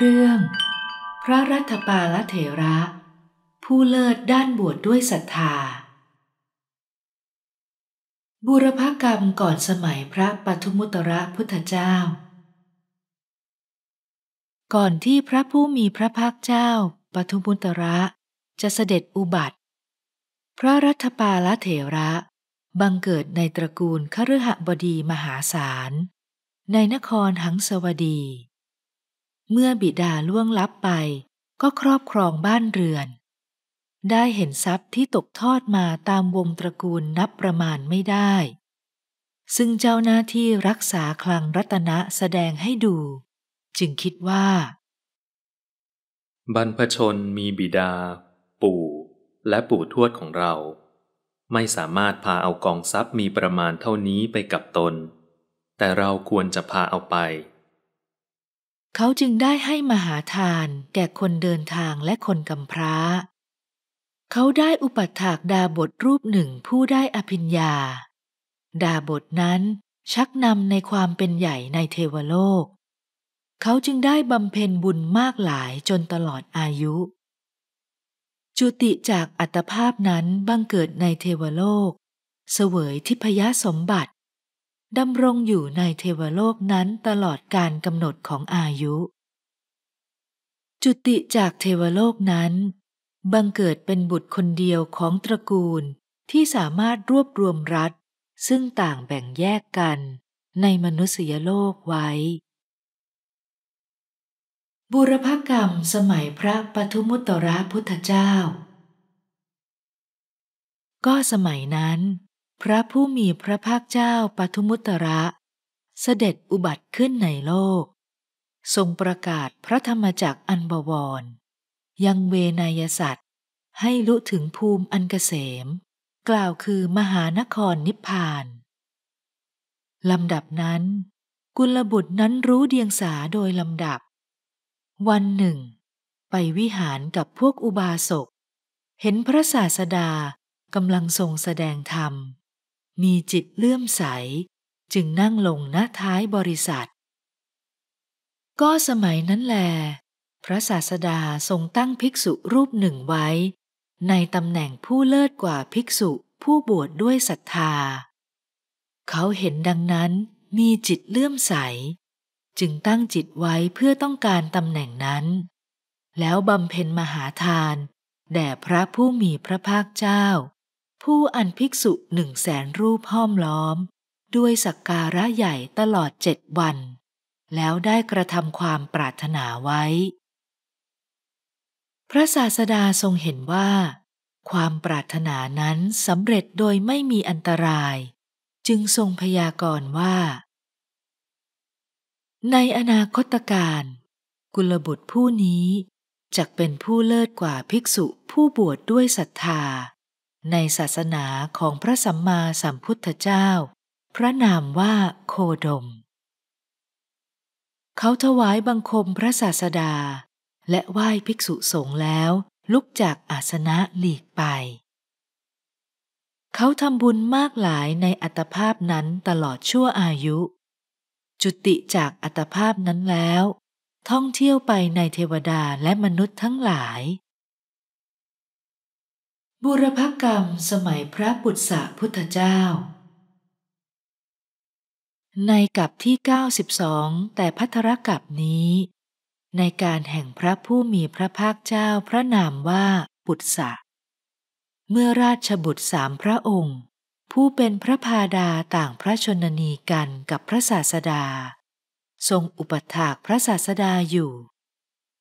เรื่อง พระรัฐปาลเถระ ผู้เลิศด้านบวชดด้วยศรัทธา บุรพกรรมก่อนสมัยพระปทุมุตระพุทธเจ้า ก่อนที่พระผู้มีพระภาคเจ้าปทุมุตระจะเสด็จอุบัติ พระรัฐปาลเถระ บังเกิดในตระกูลคฤหบดีมหาศาล ในนครหังสวดีเมื่อบิดาล่วงลับไปก็ครอบครองบ้านเรือน ได้เห็นทรัพย์ที่ตกทอดมาตามวงตระกูลนับประมาณไม่ได้ ซึ่งเจ้าหน้าที่รักษาคลังรัตนะแสดงให้ดู จึงคิดว่า บรรพชนมีบิดา ปู่ และปู่ทวดของเรา ไม่สามารถพาเอากองทรัพย์มีประมาณเท่านี้ไปกับตน แต่เราควรจะพาเอาไปเขาจึงได้ให้มหาทานแก่คนเดินทางและคนกำพร้า เขาได้อุปัฏฐากดาบทรูปหนึ่งผู้ได้อภิญญา ดาบทนั้นชักนำในความเป็นใหญ่ในเทวโลก เขาจึงได้บำเพ็ญบุญมากหลายจนตลอดอายุ จุติจากอัตภาพนั้นบังเกิดในเทวโลก เสวยทิพยสมบัติดำรงอยู่ในเทวโลกนั้นตลอดการกำหนดของอายุ จุติจากเทวโลกนั้น บังเกิดเป็นบุตรคนเดียวของตระกูลที่สามารถรวบรวมรัฐ ซึ่งต่างแบ่งแยกกันในมนุษยโลกไว้ บุรพกรรมสมัยพระปทุมุตตระพุทธเจ้า ก็สมัยนั้นพระผู้มีพระภาคเจ้าปทุมุตระ เสด็จอุบัติขึ้นในโลก ทรงประกาศพระธรรมจักอันบวร ยังเวนยสัตว์ ให้ลุถึงภูมิอันเกษม กล่าวคือมหานครนิพพาน ลำดับนั้นกุลบุตรนั้นรู้เดียงสาโดยลำดับ วันหนึ่งไปวิหารกับพวกอุบาสก เห็นพระศาสดากำลังทรงแสดงธรรมมีจิตเลื่อมใส จึงนั่งลงหน้าท้ายบริษัท ก็สมัยนั้นแล พระศาสดาทรงตั้งภิกษุรูปหนึ่งไว้ ในตำแหน่งผู้เลิศกว่าภิกษุผู้บวชดด้วยศรัทธา เขาเห็นดังนั้นมีจิตเลื่อมใส จึงตั้งจิตไว้เพื่อต้องการตำแหน่งนั้น แล้วบำเพ็ญมหาทาน แด่ พระผู้มีพระภาคเจ้าผู้อันภิกษุหนึ่งแสนรูปห้อมล้อม ด้วยสักการะใหญ่ตลอดเจ็ดวัน แล้วได้กระทำความปรารถนาไว้ พระศาสดาทรงเห็นว่า ความปรารถนานั้นสำเร็จโดยไม่มีอันตราย จึงทรงพยากรณ์ว่า ในอนาคตการกุลบุตรผู้นี้จะเป็นผู้เลิศกว่าภิกษุผู้บวชดด้วยศรัทธาในศาสนาของพระสัมมาสัมพุทธเจ้า พระนามว่าโคดม เขาถวายบังคมพระศาสดา และไหว้ภิกษุสงฆ์แล้ว ลุกจากอาสนะหลีกไป เขาทำบุญมากหลายในอัตภาพนั้นตลอดชั่วอายุ จุติจากอัตภาพนั้นแล้ว ท่องเที่ยวไปในเทวดาและมนุษย์ทั้งหลายบุรพกรรมสมัยพระปุตสะพุทธเจ้า ในกับที่ 92 แต่พัทรกับนี้ ในการแห่งพระผู้มีพระภาคเจ้าพระนามว่าปุตสะเมื่อราชบุตรสามพระองค์ ผู้เป็นพระพาดาต่างพระชนนีกันกับพระศาสดา ทรงอุปถากพระศาสดาอยู่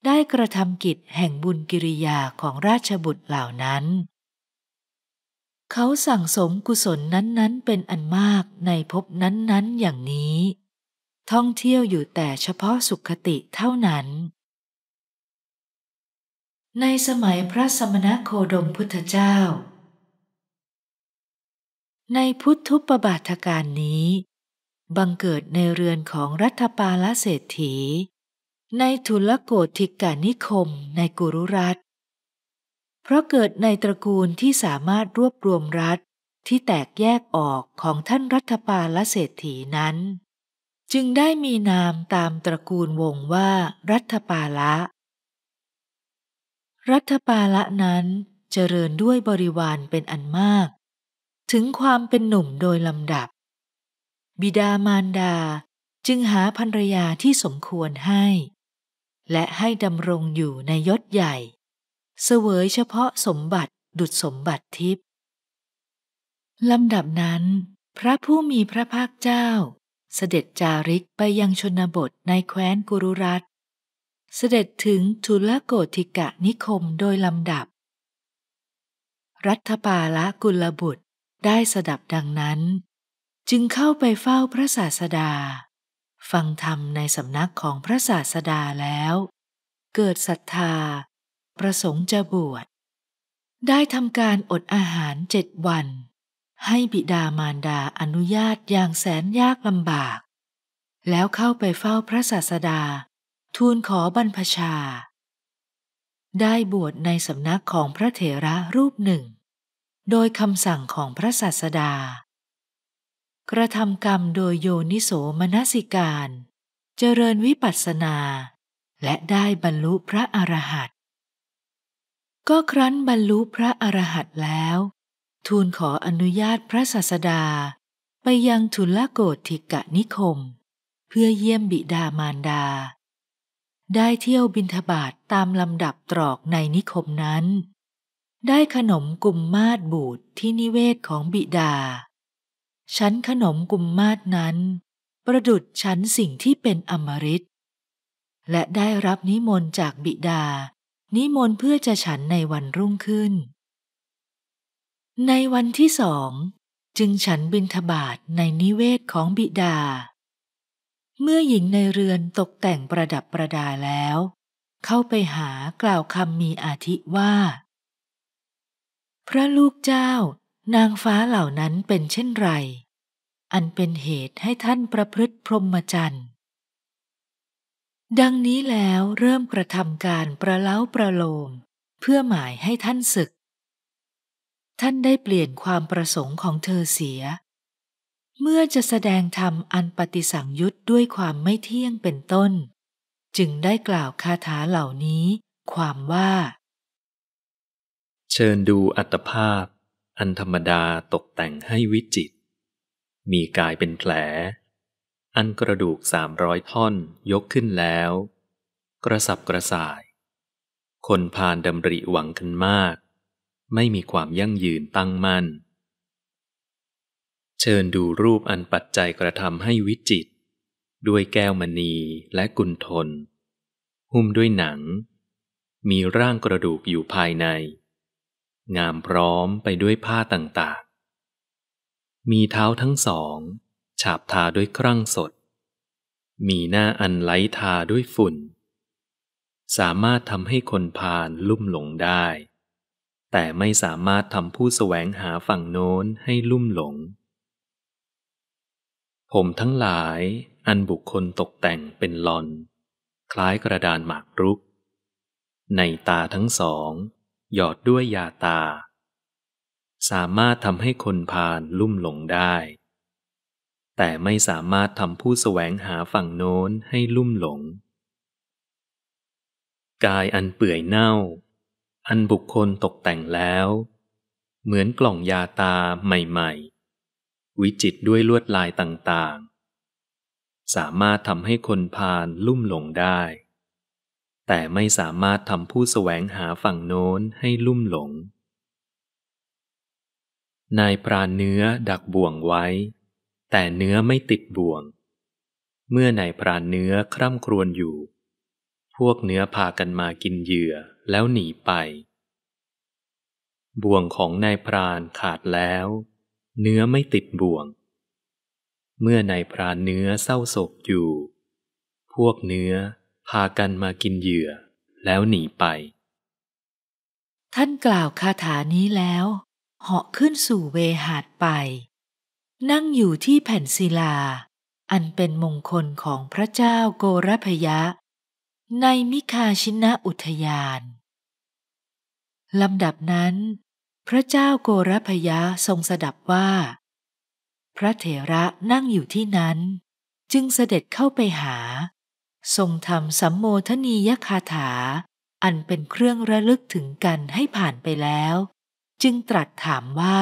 ได้กระทำกิจแห่งบุญกิริยาของราชบุตรเหล่านั้นเขาสั่งสมกุศลนั้น ๆ เป็นอันมากในภพนั้นๆ อย่างนี้ ท่องเที่ยวอยู่แต่เฉพาะสุขติเท่านั้น ในสมัยพระสมณโคดมพุทธเจ้า ในพุทธุปบาทการนี้ บังเกิดในเรือนของรัฐปาลเศรษฐี ในทุลโกธิกานิคมในกุรุรัตเพราะเกิดในตระกูลที่สามารถรวบรวมรัฐที่แตกแยกออกของท่านรัฐปาลเศรษฐีนั้น จึงได้มีนามตามตระกูลวงว่ารัฐปาละรัฐปาละนั้นเจริญด้วยบริวารเป็นอันมาก ถึงความเป็นหนุ่มโดยลำดับ บิดามารดาจึงหาภรรยาที่สมควรให้ และให้ดำรงอยู่ในยศใหญ่เสวยเฉพาะสมบัติดุจสมบัติทิพย์ลำดับนั้น พระผู้มีพระภาคเจ้า เสด็จจาริกไปยังชนบทในแคว้นกุรุรัตเสด็จถึงทุลโกธิกะนิคมโดยลำดับ รัฐปาละกุลบุตรได้สดับดังนั้น จึงเข้าไปเฝ้าพระศาสดา ฟังธรรมในสำนักของพระศาสดาแล้ว เกิดศรัทธาประสงค์จะบวช ได้ทำการอดอาหารเจ็ดวัน ให้บิดามารดาอนุญาตอย่างแสนยากลำบาก แล้วเข้าไปเฝ้าพระศาสดา ทูลขอบรรพชา ได้บวชในสำนักของพระเถระรูปหนึ่ง โดยคำสั่งของพระศาสดา กระทำกรรมโดยโยนิโสมนสิการ เจริญวิปัสสนา และได้บรรลุพระอรหันตก็ครั้นบรรลุพระอรหันต์แล้ว ทูลขออนุญาตพระศาสดาไปยังทุลโกธิกะนิคม เพื่อเยี่ยมบิดามารดา ได้เที่ยวบินทบาทตามลำดับตรอกในนิคมนั้น ได้ขนมกุมมาศบูดที่นิเวศของบิดาชั้นขนมกุมมาศนั้น ประดุดชั้นสิ่งที่เป็นอมฤตและได้รับนิมนต์จากบิดานิมนต์เพื่อจะฉันในวันรุ่งขึ้น ในวันที่สอง จึงฉันบินทบาทในนิเวศของบิดา เมื่อหญิงในเรือนตกแต่งประดับประดาแล้ว เข้าไปหากล่าวคำมีอาทิว่า พระลูกเจ้านางฟ้าเหล่านั้นเป็นเช่นไร อันเป็นเหตุให้ท่านประพฤติพรหมจรรย์ดังนี้แล้วเริ่มกระทำการประเล้าประโลมเพื่อหมายให้ท่านศึก ท่านได้เปลี่ยนความประสงค์ของเธอเสีย เมื่อจะแสดงธรรมอันปฏิสังยุตด้วยความไม่เที่ยงเป็นต้น จึงได้กล่าวคาถาเหล่านี้ความว่า เชิญดูอัตภาพ อันธรรมดาตกแต่งให้วิจิต มีกายเป็นแผลอันกระดูกสามร้อยท่อนยกขึ้นแล้ว กระสับกระส่าย คนพานดำริหวังกันมาก ไม่มีความยั่งยืนตั้งมั่น เชิญดูรูปอันปัจจัยกระทำให้วิจิต ด้วยแก้วมณีและกุนทน หุ้มด้วยหนัง มีร่างกระดูกอยู่ภายใน งามพร้อมไปด้วยผ้าต่างๆ มีเท้าทั้งสองฉาบทาด้วยครั่งสด มีหน้าอันไหลทาด้วยฝุ่น สามารถทำให้คนพาลลุ่มหลงได้ แต่ไม่สามารถทำผู้แสวงหาฝั่งโน้น ให้ลุ่มหลง ผมทั้งหลายอันบุคคลตกแต่งเป็นลอน คล้ายกระดานหมากรุก ในตาทั้งสอง หยอดด้วยยาตา สามารถทำให้คนพาลลุ่มหลงได้แต่ไม่สามารถทำผู้สแสวงหาฝั่งโน้นให้ลุ่มหลง กายอันเปื่อยเน่า อันบุคคลตกแต่งแล้ว เหมือนกล่องยาตาใหม่ๆ วิจิตด้วยลวดลายต่างๆ สามารถทำให้คนพาลลุ่มหลงได้ แต่ไม่สามารถทำผู้สแสวงหาฝั่งโน้นให้ลุ่มหลง นายปราเนื้อดักบ่วงไว้แต่เนื้อไม่ติดบ่วง เมื่อไหนพรานเนื้อคร่ำครวญอยู่ พวกเนื้อพากันมากินเหยื่อแล้วหนีไป บ่วงของนายพรานขาดแล้ว เนื้อไม่ติดบ่วง เมื่อนายพรานเนื้อเศร้าโศกอยู่ พวกเนื้อพากันมากินเหยื่อ แล้วหนีไป ท่านกล่าวคาถานี้แล้ว เหาะขึ้นสู่เวหาดไปนั่งอยู่ที่แผ่นศิลา อันเป็นมงคลของพระเจ้าโกรพยะ ในมิคาชินะอุทยานลำดับนั้นพระเจ้าโกรพยะทรงสดับว่า พระเถระนั่งอยู่ที่นั้น จึงเสด็จเข้าไปหา ทรงทำสัมโมทนียคาถา อันเป็นเครื่องระลึกถึงกันให้ผ่านไปแล้ว จึงตรัสถามว่า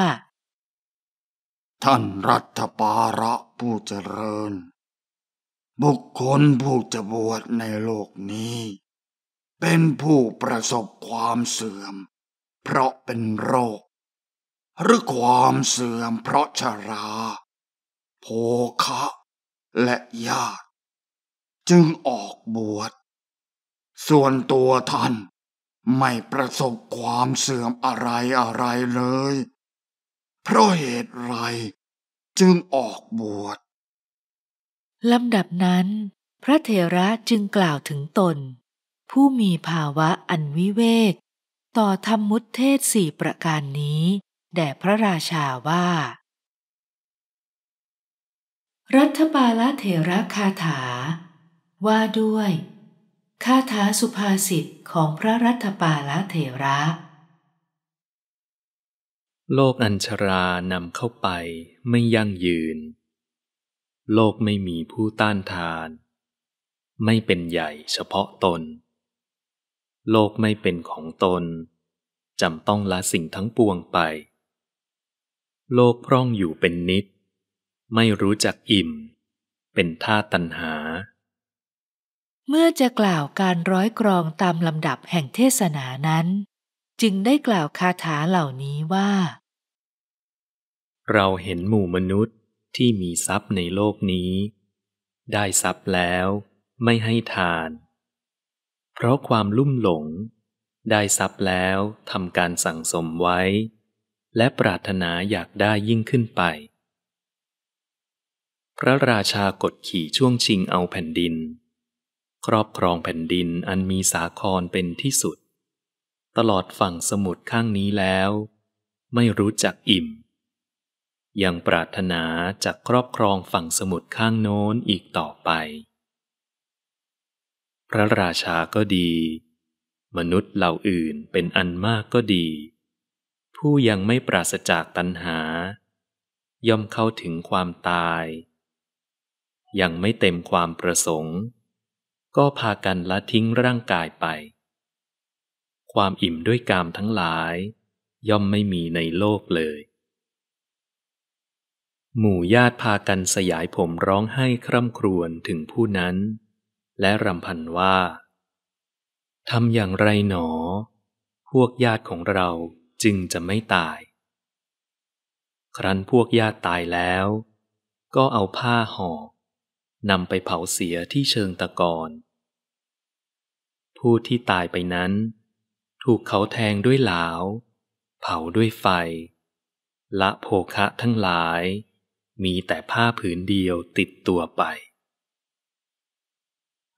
ท่านรัฐปาระผู้เจริญ บุคคลผู้จะบวชในโลกนี้ เป็นผู้ประสบความเสื่อม เพราะเป็นโรค หรือความเสื่อมเพราะชรา โภคะและญาติจึงออกบวช ส่วนตัวท่านไม่ประสบความเสื่อมอะไรอะไรเลยเพราะเหตุไร จึงออกบวชลำดับนั้น พระเถระจึงกล่าวถึงตน ผู้มีภาวะอันวิเวก ต่อธรรมมุตเทศสี่ประการนี้ แด่พระราชาว่า รัฐบาลเถระคาถา ว่าด้วย คาถาสุภาษิตของพระรัฐบาลเถระโลกอัญชรานำเข้าไปไม่ยั่งยืน โลกไม่มีผู้ต้านทาน ไม่เป็นใหญ่เฉพาะตน โลกไม่เป็นของตนจำต้องละสิ่งทั้งปวงไป โลกพร่องอยู่เป็นนิด ไม่รู้จักอิ่ม เป็นท่าตันหา เมื่อจะกล่าวการร้อยกรองตามลำดับแห่งเทศนานั้น จึงได้กล่าวคาถาเหล่านี้ว่าเราเห็นหมู่มนุษย์ที่มีทรัพย์ในโลกนี้ ได้ทรัพย์แล้วไม่ให้ทาน เพราะความลุ่มหลงได้ทรัพย์แล้วทำการสั่งสมไว้ และปรารถนาอยากได้ยิ่งขึ้นไป พระราชากดขี่ช่วงชิงเอาแผ่นดิน ครอบครองแผ่นดินอันมีสาครเป็นที่สุด ตลอดฝั่งสมุทรข้างนี้แล้ว ไม่รู้จักอิ่มยังปรารถนาจะครอบครองฝั่งสมุทรข้างโน้นอีกต่อไป พระราชาก็ดี มนุษย์เหล่าอื่นเป็นอันมากก็ดี ผู้ยังไม่ปราศจากตัณหา ย่อมเข้าถึงความตาย ยังไม่เต็มความประสงค์ ก็พากันละทิ้งร่างกายไป ความอิ่มด้วยกามทั้งหลายย่อมไม่มีในโลกเลยหมู่ญาติพากันสยายผมร้องไห้คร่ำครวญถึงผู้นั้น และรำพันว่า ทำอย่างไรหนอ พวกญาติของเราจึงจะไม่ตาย ครั้นพวกญาติตายแล้ว ก็เอาผ้าห่อนำไปเผาเสียที่เชิงตะกอน ผู้ที่ตายไปนั้น ถูกเขาแทงด้วยหลาว เผาด้วยไฟ ละโภคะทั้งหลายมีแต่ผ้าผืนเดียวติดตัวไป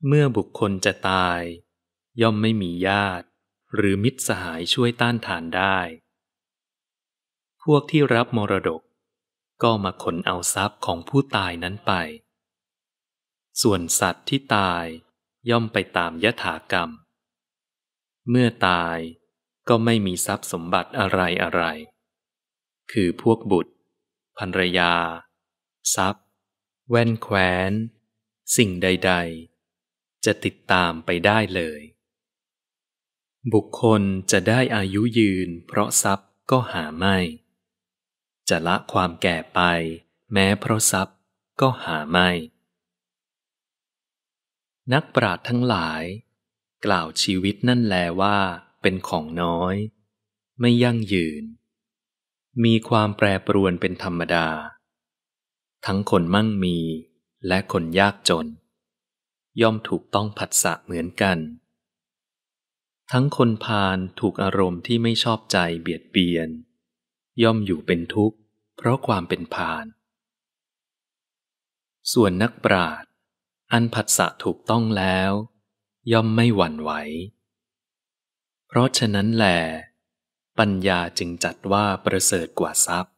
เมื่อบุคคลจะตาย ย่อมไม่มีญาติหรือมิตรสหายช่วยต้านทานได้ พวกที่รับมรดกก็มาขนเอาทรัพย์ของผู้ตายนั้นไป ส่วนสัตว์ที่ตายย่อมไปตามยถากรรม เมื่อตายก็ไม่มีทรัพย์สมบัติอะไรอะไร คือพวกบุตร ภรรยาทรัพย์แว่นแควนสิ่งใดๆ จะติดตามไปได้เลย บุคคลจะได้อายุยืนเพราะทรัพย์ก็หาไม่ จะละความแก่ไปแม้เพราะทรัพย์ก็หาไม่ นักปราชญ์ทั้งหลาย กล่าวชีวิตนั่นแลว่า เป็นของน้อย ไม่ยั่งยืน มีความแปรปรวนเป็นธรรมดาทั้งคนมั่งมีและคนยากจน ย่อมถูกต้องผัสสะเหมือนกัน ทั้งคนพาลถูกอารมณ์ที่ไม่ชอบใจเบียดเบียน ย่อมอยู่เป็นทุกข์ เพราะความเป็นพาลส่วนนักปราชญ์อันผัสสะถูกต้องแล้ว ย่อมไม่หวั่นไหวเพราะฉะนั้นแหลปัญญาจึงจัดว่าประเสริฐกว่าทรัพย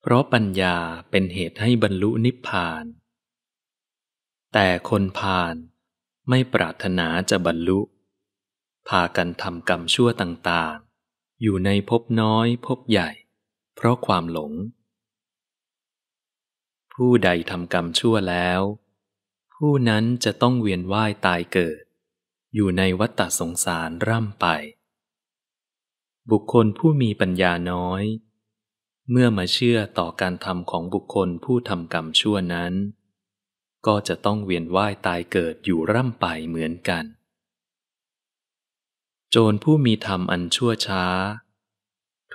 เพราะปัญญาเป็นเหตุให้บรรลุนิพพาน แต่คนพาลไม่ปรารถนาจะบรรลุ พากันทำกรรมชั่วต่าง ๆ อยู่ในภพน้อยภพใหญ่ เพราะความหลง ผู้ใดทำกรรมชั่วแล้ว ผู้นั้นจะต้องเวียนว่ายตายเกิด อยู่ในวัฏสงสารร่ำไป บุคคลผู้มีปัญญาน้อยเมื่อมาเชื่อต่อการทำของบุคคลผู้ทำกรรมชั่วนั้น ก็จะต้องเวียนว่ายตายเกิดอยู่ร่ำไปเหมือนกัน โจรผู้มีธรรมอันชั่วช้า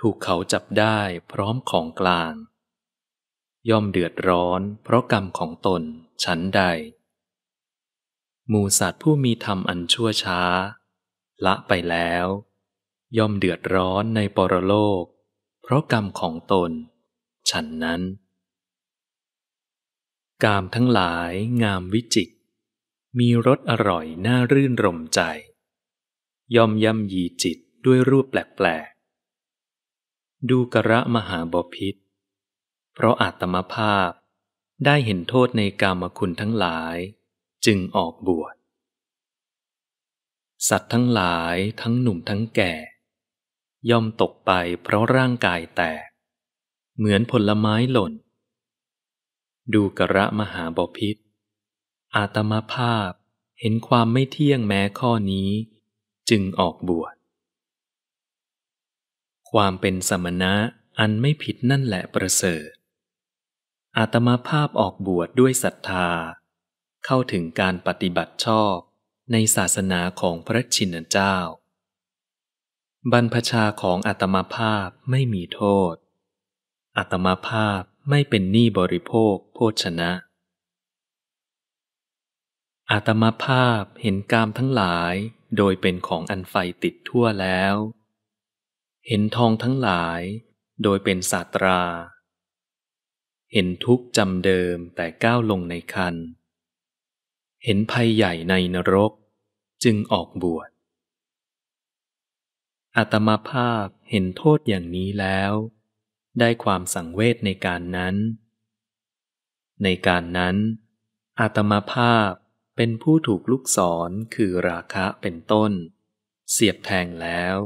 ถูกเขาจับได้พร้อมของกลาง ย่อมเดือดร้อนเพราะกรรมของตนฉันใดหมูสัตว์ผู้มีธรรมอันชั่วช้า ละไปแล้ว ย่อมเดือดร้อนในปรโลกเพราะกรรมของตน ฉันนั้น กามทั้งหลายงามวิจิตมีรสอร่อยน่ารื่นรมใจย่อมย่ำยีจิตด้วยรูปแปลกๆดูกระมหาบพิษ เพราะอาตมภาพได้เห็นโทษในกามคุณทั้งหลาย จึงออกบวชสัตว์ทั้งหลายทั้งหนุ่มทั้งแก่ย่อมตกไปเพราะร่างกายแตก เหมือนผลไม้หล่น ดูกระมหาบพิษ อาตมาภาพเห็นความไม่เที่ยงแม้ข้อนี้ จึงออกบวชความเป็นสมณะ อันไม่ผิดนั่นแหละประเสริฐอาตมาภาพออกบวชดด้วยศรัทธา เข้าถึงการปฏิบัติชอบในศาสนาของพระชินเจ้าบรรพชาของอัตมาภาพไม่มีโทษ อัตมาภาพไม่เป็นหนี้บริโภคโภชนะ อัตมาภาพเห็นกามทั้งหลายโดยเป็นของอันไฟติดทั่วแล้ว เห็นทองทั้งหลายโดยเป็นศาสตรา เห็นทุกจำเดิมแต่ก้าวลงในคัน เห็นภัยใหญ่ในนรกจึงออกบวชอาตมาภาพเห็นโทษอย่างนี้แล้ว ได้ความสังเวชในการนั้น ในการนั้นอาตมาภาพเป็นผู้ถูกลูกศรคือราคะเป็นต้น เสียบแทงแล้ว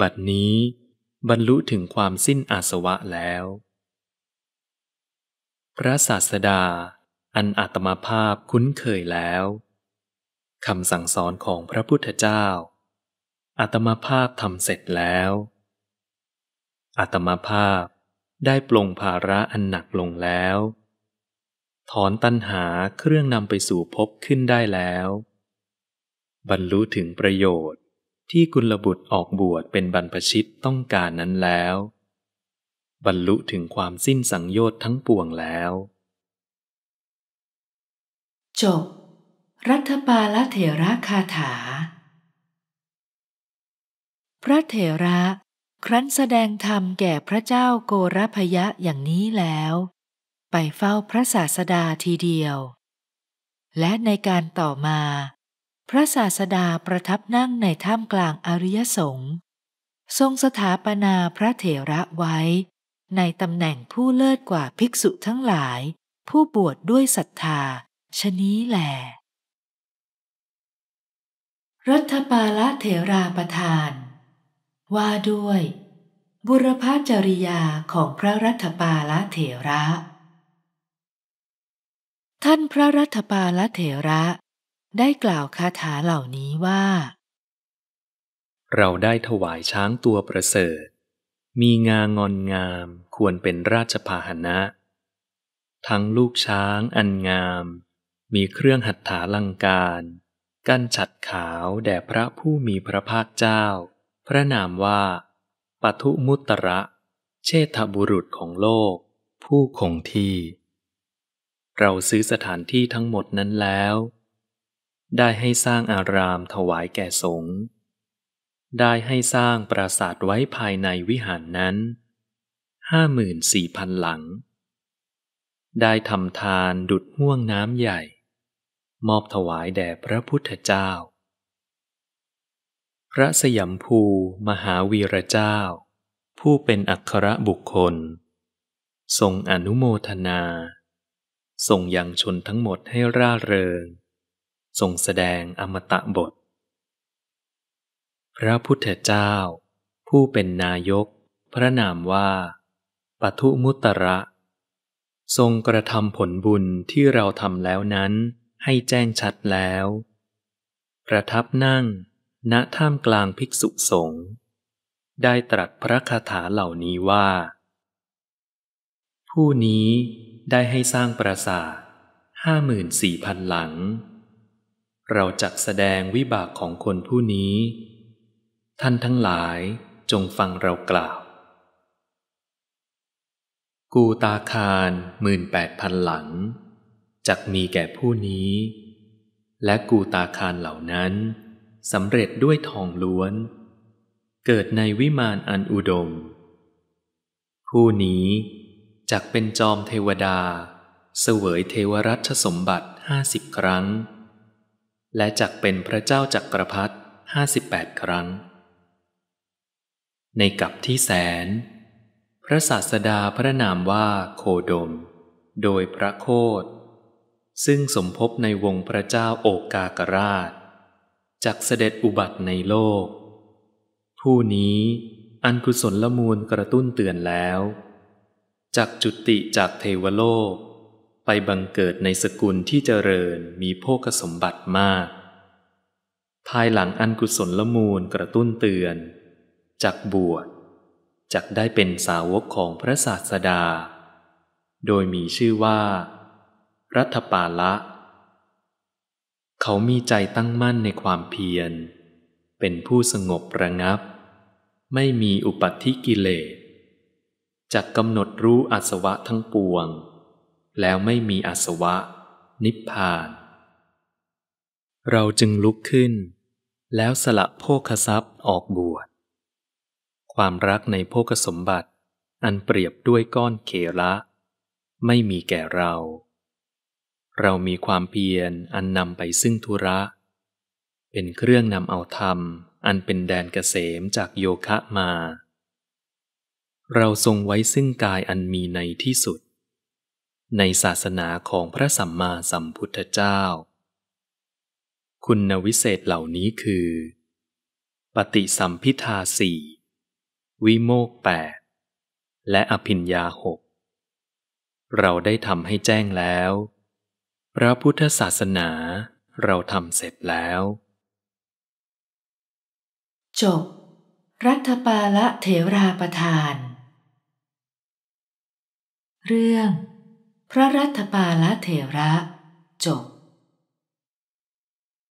บัดนี้บรรลุถึงความสิ้นอาสวะแล้ว พระศาสดาอันอาตมาภาพคุ้นเคยแล้วคำสั่งสอนของพระพุทธเจ้าอัตมาภาพทำเสร็จแล้วอัตมาภาพได้ปลงภาระอันหนักลงแล้ว ถอนตัณหาเครื่องนำไปสู่พบขึ้นได้แล้ว บรรลุถึงประโยชน์ที่กุลบุตรออกบวชเป็นบรรพชิตต้องการนั้นแล้ว บรรลุถึงความสิ้นสังโยชน์ทั้งปวงแล้ว จบรัฐปาลเถระคาถาพระเถระครั้นแสดงธรรมแก่พระเจ้าโกรพยะอย่างนี้แล้ว ไปเฝ้าพระศาสดาทีเดียว และในการต่อมา พระศาสดาประทับนั่งในถ้ำกลางอริยสงฆ์ทรงสถาปนาพระเถระไว้ในตำแหน่งผู้เลิศกว่าภิกษุทั้งหลายผู้บวชดด้วยศรัทธา ชนี้แหลรัฐปาละเถราประทานว่าด้วย บุรพาจริยาของพระรัฐปาลเถระ ท่านพระรัฐปาลเถระ ได้กล่าวคาถาเหล่านี้ว่า เราได้ถวายช้างตัวประเสริฐ มีงางอนงามควรเป็นราชพาหนะ ทั้งลูกช้างอันงาม มีเครื่องหัตถาลังการ กั้นฉัดขาวแด่พระผู้มีพระภาคเจ้าพระนามว่าปทุมุตระเชษฐบุรุษของโลกผู้คงที่ เราซื้อสถานที่ทั้งหมดนั้นแล้ว ได้ให้สร้างอารามถวายแก่สงฆ์ได้ให้สร้างปราสาทไว้ภายในวิหารนั้น ห้าหมื่นสี่พันหลัง ได้ทำทานดุดห่วงน้ำใหญ่ มอบถวายแด่พระพุทธเจ้าพระสยามภูมหาวีรเจ้า ผู้เป็นอัครบุคคล ทรงอนุโมทนา ทรงยังชนทั้งหมดให้ร่าเริงทรงแสดงอมตะบท พระพุทธเจ้า ผู้เป็นนายก พระนามว่าปทุมุตระ ทรงกระทำผลบุญที่เราทำแล้วนั้นให้แจ้งชัดแล้ว ประทับนั่งณท่ามกลางภิกษุสงฆ์ได้ตรัสพระคาถาเหล่านี้ว่า ผู้นี้ได้ให้สร้างปราสาทห้าหมื่นสี่พันหลัง เราจักแสดงวิบากของคนผู้นี้ ท่านทั้งหลายจงฟังเรากล่าว กูตาคารหมื่นแปดพันหลัง จักมีแก่ผู้นี้ และกูตาคารเหล่านั้นสำเร็จด้วยทองล้วน เกิดในวิมานอันอุดม ผู้นี้จักเป็นจอมเทวดา เสวยเทวรัชสมบัติห้าสิบครั้ง และจักเป็นพระเจ้าจักรพรรดิห้าสิบแปดครั้ง ในกับที่แสน พระศาสดาพระนามว่าโคดม โดยพระโคดซึ่งสมภพในวงพระเจ้าโอกากราชจักเสด็จอุบัติในโลก ผู้นี้อันกุศลละมูลกระตุ้นเตือนแล้ว จากจุติจากเทวโลกไปบังเกิดในสกุลที่เจริญมีโภคสมบัติมากภายหลังอันกุศลละมูลกระตุ้นเตือน จากบวชจักได้เป็นสาวกของพระศาสดา โดยมีชื่อว่า รัฐปาละเขามีใจตั้งมั่นในความเพียร เป็นผู้สงบระงับ ไม่มีอุปัติกิเลสจักกำหนดรู้อาสวะทั้งปวง แล้วไม่มีอาสวะ นิพพาน เราจึงลุกขึ้น แล้วสละโภคทรัพย์ออกบวช ความรักในโภคสมบัติอันเปรียบด้วยก้อนเคละ ไม่มีแก่เราเรามีความเพียรอันนำไปซึ่งธุระ เป็นเครื่องนำเอาธรรม อันเป็นแดนเกษมจากโยคะมา เราทรงไว้ซึ่งกายอันมีในที่สุด ในศาสนาของพระสัมมาสัมพุทธเจ้า คุณวิเศษเหล่านี้คือ ปฏิสัมพิทาสี่วิโมกแปและอภินยาหกเราได้ทำให้แจ้งแล้วพระพุทธศาสนาเราทำเสร็จแล้ว จบ รัฐปาละเถราประทาน เรื่อง พระรัฐปาละเถระ จบ